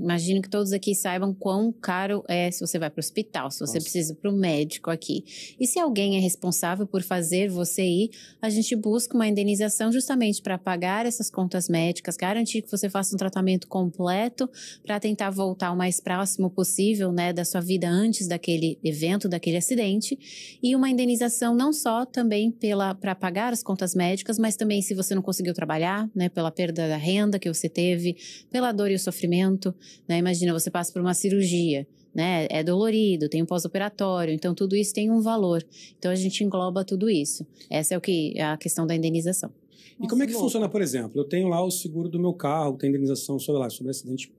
Imagino que todos aqui saibam quão caro é se você vai para o hospital, se você Nossa. precisa para o médico aqui. E se alguém é responsável por fazer você ir, a gente busca uma indenização justamente para pagar essas contas médicas, garantir que você faça um tratamento completo para tentar voltar o mais próximo possível, né, da sua vida antes daquele evento, daquele acidente, e uma indenização não só também pela para pagar as contas médicas, mas também se você não conseguiu trabalhar, né, pela perda da renda que você teve, pela dor e o sofrimento. Né? Imagina, você passa por uma cirurgia, né? É dolorido, tem um pós-operatório, então tudo isso tem um valor. Então a gente engloba tudo isso. Essa é o que é a questão da indenização. Nossa, e como é que louco. funciona, por exemplo? Eu tenho lá o seguro do meu carro, tem indenização sobre lá, sobre acidente,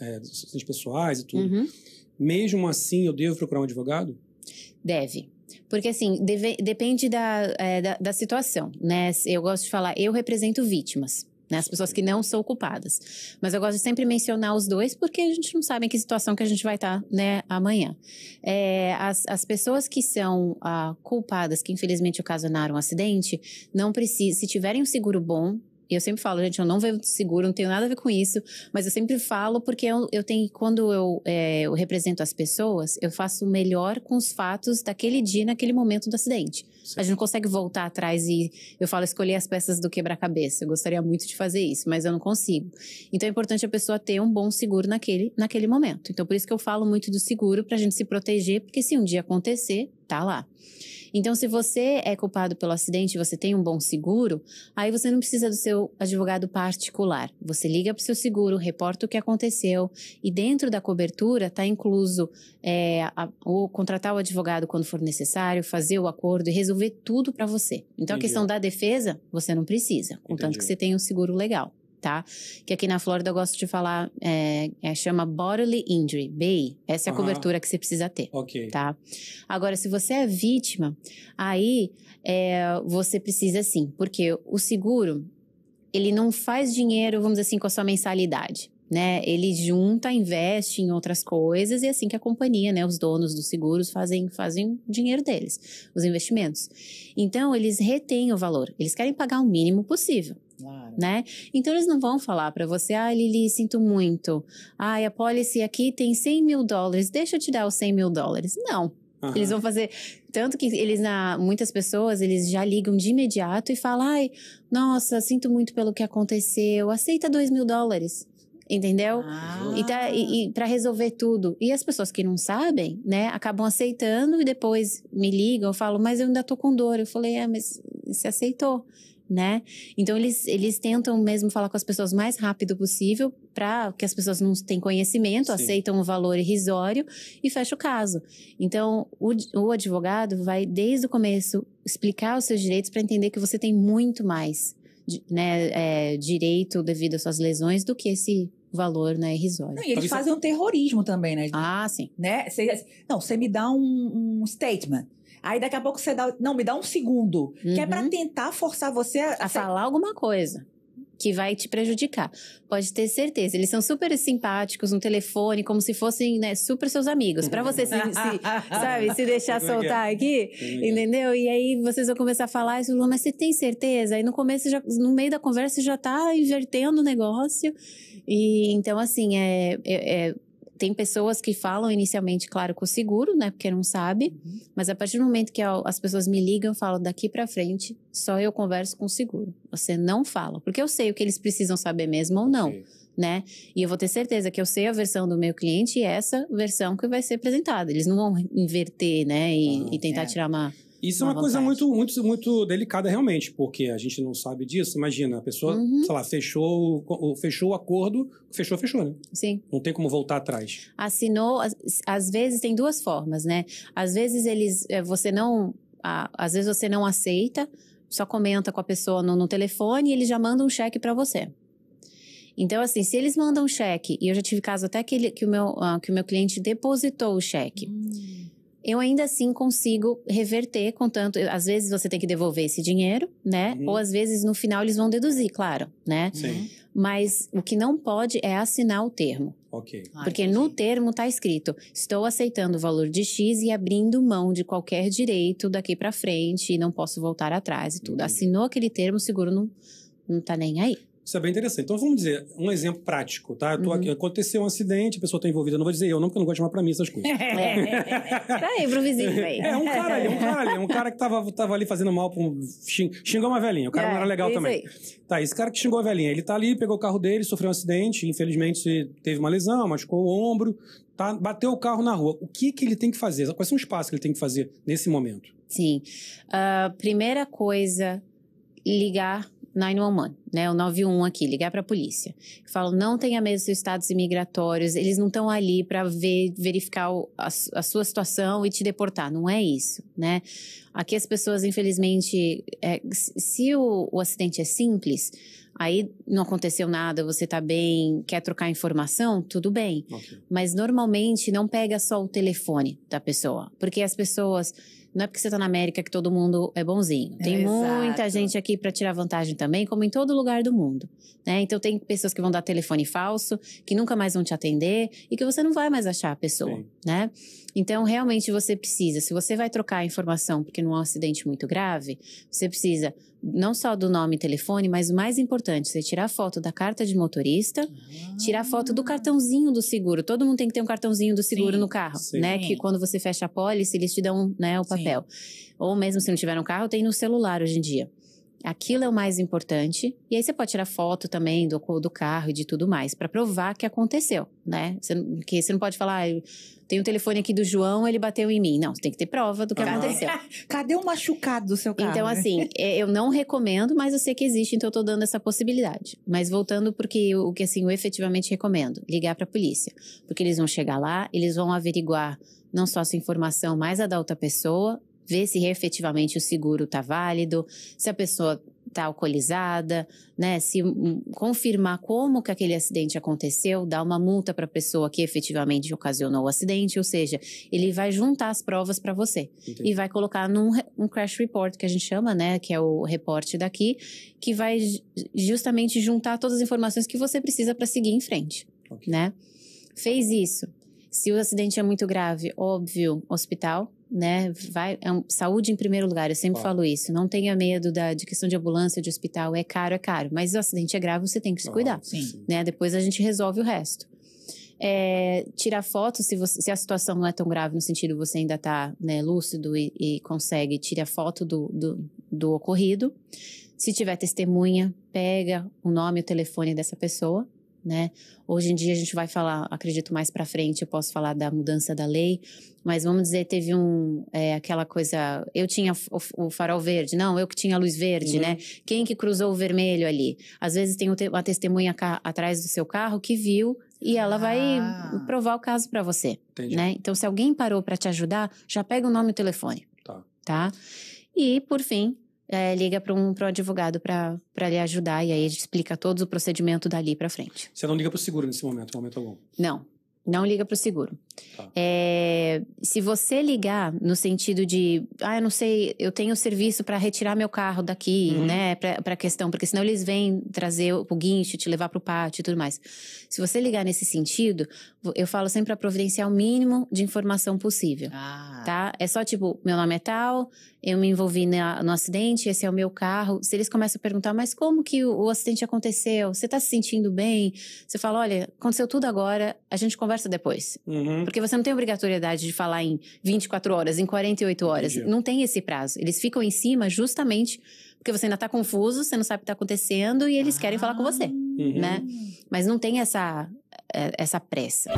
é, acidentes pessoais e tudo. Uhum. Mesmo assim, eu devo procurar um advogado? Deve. Porque, assim, deve, depende da, é, da, da, situação, né? Eu gosto de falar, eu represento vítimas né? As pessoas que não são culpadas. Mas eu gosto de sempre mencionar os dois, porque a gente não sabe em que situação que a gente vai estar tá, né, amanhã. É, as, as pessoas que são ah, culpadas, que infelizmente ocasionaram um acidente, não precisam, se tiverem um seguro bom, e eu sempre falo, gente, eu não vejo seguro, não tenho nada a ver com isso, mas eu sempre falo porque eu, eu tenho, quando eu, é, eu represento as pessoas, eu faço o melhor com os fatos daquele dia, naquele momento do acidente. Sim. A gente não consegue voltar atrás e eu falo, escolher as peças do quebra-cabeça. Eu gostaria muito de fazer isso, mas eu não consigo. Então é importante a pessoa ter um bom seguro naquele, naquele momento. Então por isso que eu falo muito do seguro, para a gente se proteger, porque se um dia acontecer, tá lá. Então, se você é culpado pelo acidente, você tem um bom seguro, aí você não precisa do seu advogado particular. Você liga para o seu seguro, reporta o que aconteceu e dentro da cobertura está incluso é, a, contratar o advogado quando for necessário, fazer o acordo e resolver tudo para você. Então, Entendi. a questão da defesa, você não precisa, contanto Entendi. que você tenha um seguro legal tá? Que aqui na Flórida eu gosto de falar, é, é chama bodily injury, BI. Essa é a uhum. cobertura que você precisa ter, okay. tá? Agora, se você é vítima, aí é, você precisa sim, porque o seguro, ele não faz dinheiro, vamos dizer assim, com a sua mensalidade. Né? Ele junta, investe em outras coisas e é assim que a companhia, né, os donos dos seguros fazem fazem o dinheiro deles, os investimentos. Então eles retêm o valor. Eles querem pagar o mínimo possível. Claro. Né? Então eles não vão falar para você, ah, Lili, sinto muito. Ah, a policy aqui tem 100 mil dólares, deixa eu te dar os 100 mil dólares. Não. Uhum. Eles vão fazer. Tanto que eles, na, muitas pessoas, eles já ligam de imediato e falam: ai, nossa, sinto muito pelo que aconteceu, aceita dois mil dólares. Entendeu? Ah. E, tá, e, e para resolver tudo. E as pessoas que não sabem, né, acabam aceitando e depois me ligam, falo mas eu ainda tô com dor. Eu falei, é, mas você aceitou né? Então eles, eles tentam mesmo falar com as pessoas o mais rápido possível para que as pessoas não têm conhecimento, Sim. aceitam o valor irrisório e fecha o caso. Então o, o advogado vai desde o começo explicar os seus direitos para entender que você tem muito mais né, é, direito devido às suas lesões do que esse valor né, irrisório. Não, e eles é fazem um terrorismo também, né? Ah, sim. Né? Cê, não, você me dá um, um statement Aí daqui a pouco você dá, não, me dá um segundo, uhum. que é para uhum. tentar forçar você a, a ser... falar alguma coisa que vai te prejudicar. Pode ter certeza. Eles são super simpáticos no telefone, como se fossem né, super seus amigos. Para você se, se, sabe, se deixar soltar aqui, entendeu? E aí vocês vão começar a falar isso, mas você tem certeza? Aí no começo, já, no meio da conversa, você já tá invertendo o negócio. E então, assim, é, é, é tem pessoas que falam inicialmente, claro, com o seguro, né? Porque não sabe. Uhum. Mas a partir do momento que as pessoas me ligam, eu falo daqui para frente, só eu converso com o seguro. Você não fala, porque eu sei o que eles precisam saber mesmo ou não, né? E eu vou ter certeza que eu sei a versão do meu cliente e essa versão que vai ser apresentada. Eles não vão inverter, né? E, ah, e tentar é. tirar uma isso é uma, coisa muito, muito, muito delicada realmente, porque a gente não sabe disso. Imagina, a pessoa, uhum. sei lá, fechou, fechou o acordo, fechou, fechou, né? Sim. Não tem como voltar atrás. Assinou, às vezes tem duas formas, né? Às vezes eles, eh, você não, às vezes você não aceita, só comenta com a pessoa no, no telefone e eles já mandam um cheque para você. Então, assim, se eles mandam um cheque, e eu já tive caso até que, ele, que, o, meu, ah, que o meu cliente depositou o cheque. Hum eu ainda assim consigo reverter, contanto, às vezes você tem que devolver esse dinheiro, né? Uhum. Ou às vezes no final eles vão deduzir, claro, né? Sim. Mas o que não pode é assinar o termo. Ok. Ah, Porque no termo está escrito: estou aceitando o valor de X e abrindo mão de qualquer direito daqui para frente e não posso voltar atrás e tudo. Assinou aquele termo, o seguro não, não tá nem aí. Isso é bem interessante. Então, vamos dizer, um exemplo prático, tá? Uhum. Aqui, aconteceu um acidente, a pessoa está envolvida, não vou dizer eu não, porque eu não gosto de chamar para mim essas coisas. é. tá aí pro vizinho aí. É, um cara ali, um cara ali, um cara que tava, tava ali fazendo mal para um... Xingou uma velhinha, o cara é, não era é, legal é também. Aí. Tá, esse cara que xingou a velhinha, ele tá ali, pegou o carro dele, sofreu um acidente, infelizmente teve uma lesão, machucou o ombro, tá, bateu o carro na rua. O que que ele tem que fazer? Quais são os passos que ele tem que fazer nesse momento? Sim. Uh, primeira coisa, ligar 911, né, o 91 aqui, ligar para a polícia. falo, não tenha medo dos estados imigratórios, eles não estão ali para ver, verificar o, a, a, sua situação e te deportar. Não é isso, né? Aqui as pessoas, infelizmente, é, se o, o acidente é simples, aí não aconteceu nada, você está bem, quer trocar informação, tudo bem. Okay. Mas normalmente não pega só o telefone da pessoa, porque as pessoas não é porque você tá na América que todo mundo é bonzinho. Tem é, muita exato. gente aqui para tirar vantagem também, como em todo lugar do mundo. Né? Então tem pessoas que vão dar telefone falso, que nunca mais vão te atender e que você não vai mais achar a pessoa, né? Então realmente você precisa, se você vai trocar a informação porque não é um acidente muito grave, você precisa não só do nome e telefone, mas o mais importante, você tirar foto da carta de motorista, ah. tirar foto do ah. cartãozinho do seguro. Todo mundo tem que ter um cartãozinho do seguro sim, no carro, sim. né? Que quando você fecha a pólice, eles te dão né, o papel papel. Ou mesmo se não tiver no carro, tem no celular hoje em dia. Aquilo é o mais importante. E aí você pode tirar foto também do, do carro e de tudo mais, para provar que aconteceu, né? Você, que você não pode falar, ah, tem um telefone aqui do João, ele bateu em mim. Não, você tem que ter prova do que aconteceu. Cadê o machucado do seu então, carro? Então, assim, é, eu não recomendo, mas eu sei que existe, então eu tô dando essa possibilidade. Mas voltando porque o que assim, eu efetivamente recomendo, ligar para a polícia. Porque eles vão chegar lá, eles vão averiguar não só essa informação, mas a da outra pessoa, ver se efetivamente o seguro está válido, se a pessoa está alcoolizada, né? Se confirmar como que aquele acidente aconteceu, dar uma multa para a pessoa que efetivamente ocasionou o acidente, ou seja, ele vai juntar as provas para você Entendi. e vai colocar num um crash report que a gente chama, né? Que é o reporte daqui, que vai justamente juntar todas as informações que você precisa para seguir em frente, okay. né? Fez isso, se o acidente é muito grave, óbvio, hospital, né? Vai, é um, saúde em primeiro lugar, eu sempre falo isso. Não tenha medo da, de questão de ambulância, de hospital, é caro, é caro. Mas o acidente é grave, você tem que se cuidar. Sim. né? Depois a gente resolve o resto. É, tirar foto, se, você, se, a situação não é tão grave, no sentido você ainda está né, lúcido e, e, consegue, tira foto do, do, do ocorrido. Se tiver testemunha, pega o nome e o telefone dessa pessoa né? Hoje em dia a gente vai falar, acredito mais para frente, eu posso falar da mudança da lei, mas vamos dizer teve um é, aquela coisa, eu tinha o, o, farol verde, não, eu que tinha a luz verde, né? uhum. né? Quem que cruzou o vermelho ali? Às vezes tem uma testemunha atrás do seu carro que viu e ela ah. vai provar o caso para você, Entendi. né? Então se alguém parou para te ajudar, já pega o nome e o telefone, tá? tá? E por fim é, liga para um um advogado para lhe ajudar e aí ele explica todo o procedimento dali para frente. Você não liga para o seguro nesse momento, é momento algum? Não, não liga para o seguro. É, se você ligar no sentido de, ah, eu não sei, eu tenho serviço para retirar meu carro daqui, uhum. né, para questão, porque senão eles vêm trazer o guincho, te levar para o pátio e tudo mais. Se você ligar nesse sentido, eu falo sempre para providenciar o mínimo de informação possível, ah. tá? É só tipo, meu nome é tal, eu me envolvi na, no acidente, esse é o meu carro. Se eles começam a perguntar, mas como que o, o acidente aconteceu? Você está se sentindo bem? Você fala, olha, aconteceu tudo agora, a gente conversa depois. Uhum. Uhum. Porque você não tem obrigatoriedade de falar em 24 horas, em 48 horas. Entendi. Não tem esse prazo. Eles ficam em cima justamente porque você ainda está confuso, você não sabe o que está acontecendo e eles ah. querem falar com você, ah. né? uhum. né? Mas não tem essa, é, essa pressa.